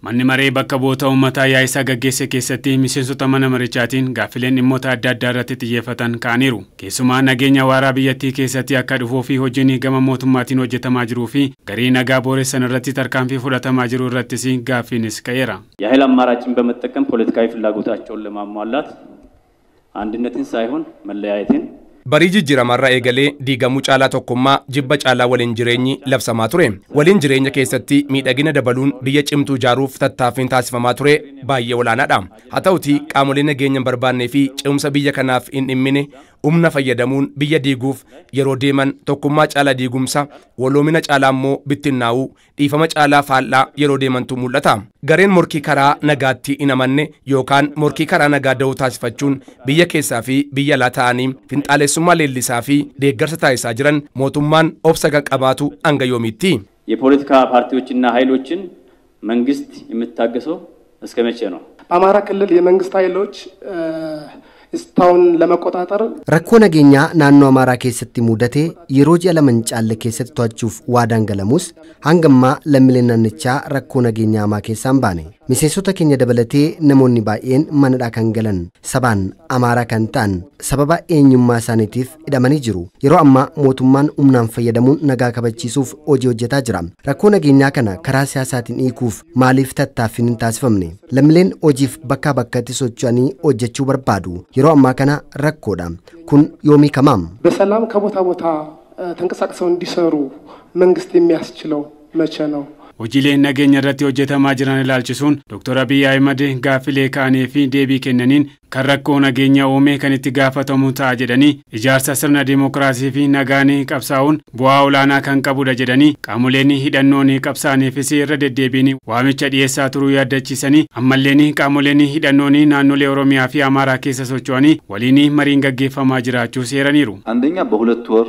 Manni maree bakka bu'oota uummataa yaa isaa gaggeesse keessatti miseensota mana marichaatiin gaaffileen dhimmoota adda addaa irratti xiyyeeffatan ka'aniiru. Keessumaa nageenya waaraa biyyattii keessatti akka dhufuu fi hojiin gama mootummaatiin hojjetamaa jiruu fi garee nagaa booressan irratti tarkaanfii fudhatamaa jiru irrattis gaaffiinis ka'eera. bamatti የኃይል አማራጭን በመጠቀም ፖለቲካዊ ፍላጎታቸውን ለማሟላት አንድነትን saayihuun መለያየትን Barii jijjiirama irraa eegalee diigamuu caalaa tokkummaa jibba caalaa waliin jireenyi labsamaa ture. Waliin jireenya keessatti miidhagina dabaluun biyya cimtuu ijaaruuf tattaaffiin taasifamaa ture baay'ee olaanaadha. Haa ta'uti qaamolee nageenya hin barbaannee fi cimsa biyya kanaaf hin dhimmine humna fayyadamuun biyya diiguuf yeroo deeman tokkummaa caalaa diigumsa, waloomina caalaa immoo bittinnaa'uu, dhiifama caalaa faallaa yeroo deemantu mul'ata. Gareen morkii karaa nagaatti hin amanne yookaan morkii karaa nagaa da'uu taasifachuun biyya keessaa fi biyya alaa ta'anii finxaalee keessummaa leellisaa fi deeggarsa taasisaa jiran mootummaan obsa kan qabaatu angayoomitti የፖለቲካ ፓርቲዎችና ኃይሎችን መንግስት የምታገሰው እስከ መቼ ነው? በአማራ ክልል የመንግስት ኃይሎች እስካሁን ለመቆጣጠር ረኮ ነገኛ ናኖ አማራ ኬሰት ሙደቴ የሮ ጀለመን ኬሰት ቷችሁፍ ዋዳን ገለሙስ ሀንገማ ለሚሌናንቻ ረኮ ነገኛ ማ ኬሳን miseensota keenya dabalatee namoonni baay'een manadhaa kan galan sabaan amaaraa kan ta'an sababa eenyummaa isaaniitiif hidhamanii jiru yeroo ammaa mootummaan humnaan fayyadamuun nagaa kabachiisuuf hojii hojjetaa jira rakkoo nageenyaa kana karaa siyaasaatiin hiikuuf maaliif tattaaffiin hin taasifamne lammileen hojiif bakkaa bakkatti socho'anii hojjechuu barbaadu yeroo ammaa kana rakkoodha kun yoomii kamaam በሰላም ከቦታ ቦታ ተንቀሳቅሰው እንዲሰሩ መንግስት የሚያስችለው መቼ ነው? hojiileen nageenya irratti hojjetamaa jiran ilaalchisuun Dr. Abiy Ahmed gaaffilee ka'anii fi deebii kennaniin kan rakkoo nageenya uume kan itti gaafatamu ta'a jedhanii ijaarsa sirna dimookiraasii fi nagaan qabsaa'uun bu'aa olaanaa kan qabudha jedhanii qaamoleen hidhannoon qabsaaniifis irra deddeebiin waamicha dhiyeessaa turuu yaaddachiisanii ammalleen qaamoleen hidhannoon naannolee Oromiyaa fi Amaaraa keessa socho'anii waliin መሪን ገጌፈማ ጅራችሁ ሴረኒሩ አንደኛ በሁለት ወር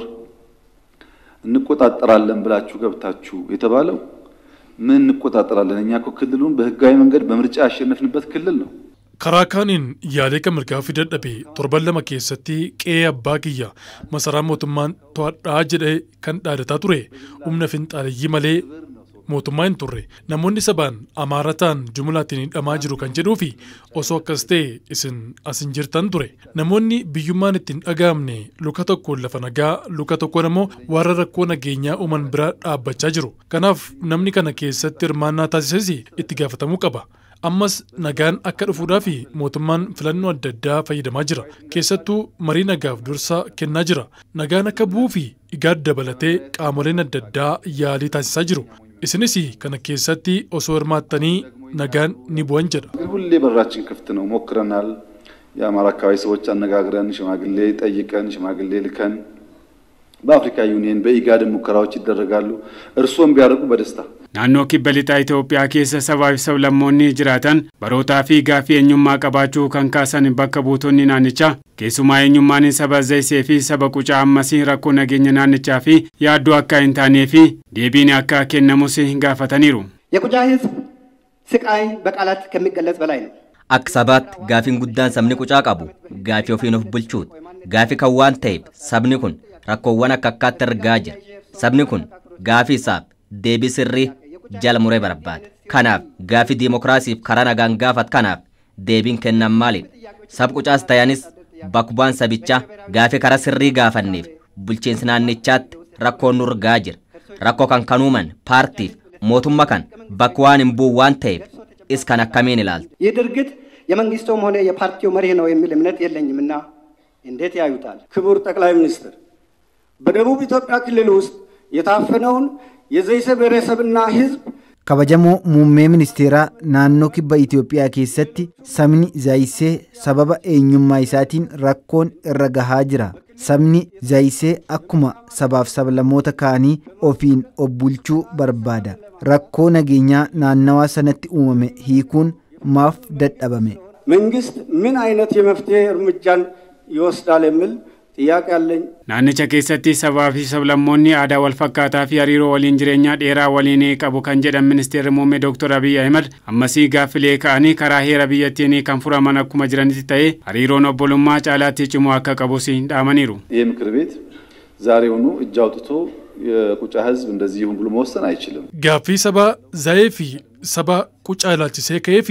እንቆጣጠራለን ብላችሁ ገብታችሁ የተባለው ምን እንቆጣጠራለን? እኛ ክልሉን በህጋዊ መንገድ በምርጫ ያሸነፍንበት ክልል ነው። ከራካኒን ያሌ ከምርጋ ደደቤ ቶርበን ለማ ቄ አባ ክያ መሰራ ሞቱማን ተዋዳ ጅደ ከንዳደታ ቱሬ ኡምነ ፊንጣለይ መሌ mootummaa hin turre namoonni sabaan amaarataan jumlaatiin hidhamaa jiru kan jedhuu fi osoo akkas ta'e isin as hin jirtan ture namoonni biyyummaan ittiin dhaga'amne luka tokkoon lafa nagaa luka tokkoon immoo warra rakkoo nageenyaa uuman biraa dhaabbachaa jiru kanaaf namni kana keessatti hirmaannaa taasises itti gaafatamuu qaba. ammas nagaan akka dhufuudhaaf mootummaan filannoo adda addaa fayyadamaa jira keessattuu marii nagaaf dursa kennaa jira nagaan akka bu'uu fi dabalatee qaamoleen adda addaa yaalii taasisaa jiru isinis kana keessatti osoo hirmaattanii nagaan ni bu'an jedha. ሁሌ በራችን ክፍት ነው ሞክረናል። የአማራ አካባቢ ሰዎች አነጋግረን ሽማግሌ ጠይቀን ሽማግሌ ልከን በአፍሪካ ዩኒየን በኢጋድን ሙከራዎች ይደረጋሉ። እርስዎም ቢያደርጉ በደስታ naannoo kibbalixaa lixaa itoophiyaa keessaa sabaafi sa'uu lammoonni jiraatan barootaa fi gaafii eenyummaa qabaachuu kan kaasan bakka buutonni naannicha keessumaa eenyummaan saba zayisee fi saba qucaa ammas rakkoo nageenya naannichaa fi yaadduu akka hin taanee fi deebiin akka kennamus hin gaafataniiru. yaa qucaahin si qaamni baqaalaas kanmi akka sabaatti gaafiin guddaan sabni qucaa qabu gaafii ofiin of bulchuu gaafii kan waan ta'eef sabni kun rakkoowwan akka akkaatti argaa jira sabni kun gaafii isaaf deebii sirrii. jalmuree barbaada. Kanaaf gaafii dimokiraasiif karaa nagaan gaafat kanaaf deebiin kennan maaliidha? Sab qucaas tayanis bakubaan sabichaa gaafii karaa sirrii gaafanneef bulchiinsi naannichaatti rakkoon nurgaa jira. Rakkoo kan kanuuman paartiif mootumma kan bakka waan hin bu'u waan ta'eef is kan akkamiin ilaalta? ይህ ድርጊት የመንግስቱም ሆነ የፓርቲው መርህ ነው የሚል እምነት የለኝምና እንዴት ያዩታል? ክቡር ጠቅላይ ሚኒስትር በደቡብ ኢትዮጵያ ክልል ውስጥ የታፈነውን የዘይሰ ብሔረሰብና ህዝብ ከበጀሞ ሙሜ ሚኒስቴራ ናኖ ኪባ ኢትዮጵያ ኬሰቲ ሰምኒ ዘይሴ ሰበበ ኤኙማ ይሳቲን ረኮን እረጋሃ ጅራ ሰምኒ ዘይሴ አኩማ ሰባፍ ሰብለሞተ ካኒ ኦፊን ኦቡልቹ በርባዳ ረኮ ነገኛ ናነዋ ሰነት ኡመመ ሂኩን ማፍ ደደበመ መንግስት ምን አይነት የመፍትሄ እርምጃን ይወስዳል የሚል xiyyaaqe alleen. Naannicha keessatti sabaa fi sablammoonni aadaa wal fakkaataa fi hariiroo waliin jireenyaa dheeraa waliin qabu kan jedhan ministeerri muummee Dr. Abiy Ahimad ammasii gaaffilee ka'anii karaa heera biyyattiin kan furaman akkuma jiranitti ta'e hariiroon obbolummaa caalaatti cimu akka qabus dhaamaniiru. ይህ ምክር ቤት ዛሬውኑ እጅ አውጥቶ የቁጫ ህዝብ እንደዚህ ይሁን ብሎ መወሰን አይችልም። ጋፊ ሰባ ዛዬፊ ሰባ ቁጫ ላችሴ ከኤፊ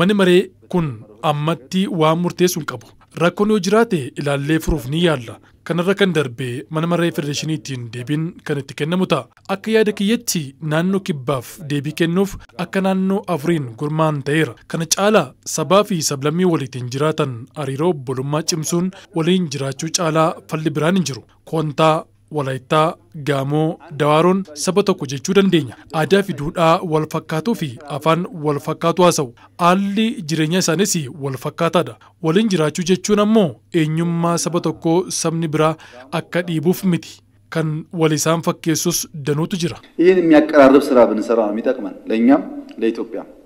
መን መሬ ኩን አመቲ ዋ ሙርቴሱን ቀቡ Rakkoon yoo jiraate ilaallee furuuf ni yaalla. Kanarra kan darbee mana maree ittiin deebiin kan itti kennamu ta'a. Akka yaada kiyyaatti naannoo kibbaaf deebii kennuuf akka naannoo afuriin gurmaan ta'eera. Kana caalaa sabaa fi sablammii waliitiin jiraatan hariiroo obbolummaa cimsuun waliin jiraachuu caalaa falli biraan hin jiru. Kontaa Walaayittaa, Gaamoo, Dawaaroon saba tokko jechuu dandeenya. Aadaa fi duudhaa wal fakkaatuu fi afaan wal fakkaatu haasa'u. Haalli jireenya isaaniis wal fakkaataadha. Waliin jiraachuu jechuun ammoo eenyummaa saba tokkoo sabni biraa akka dhiibuuf miti. Kan wal isaan fakkeessus danuutu jira. Yihን